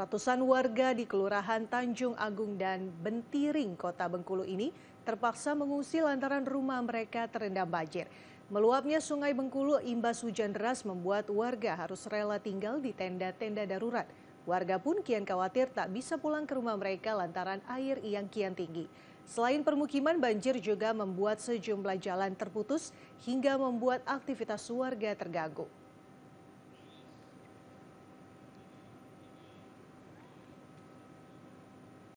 Ratusan warga di Kelurahan Tanjung Agung dan Bentiring, Kota Bengkulu ini terpaksa mengungsi lantaran rumah mereka terendam banjir. Meluapnya Sungai Bengkulu imbas hujan deras membuat warga harus rela tinggal di tenda-tenda darurat. Warga pun kian khawatir tak bisa pulang ke rumah mereka lantaran air yang kian tinggi. Selain permukiman, banjir juga membuat sejumlah jalan terputus hingga membuat aktivitas warga terganggu.